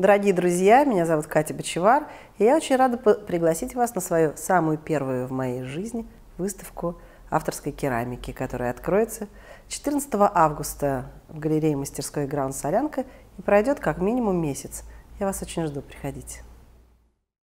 Дорогие друзья, меня зовут Катя Бочевар, и я очень рада пригласить вас на свою самую первую в моей жизни выставку авторской керамики, которая откроется 14 августа в галерее мастерской «Граунд Солянка» и пройдет как минимум месяц. Я вас очень жду, приходите.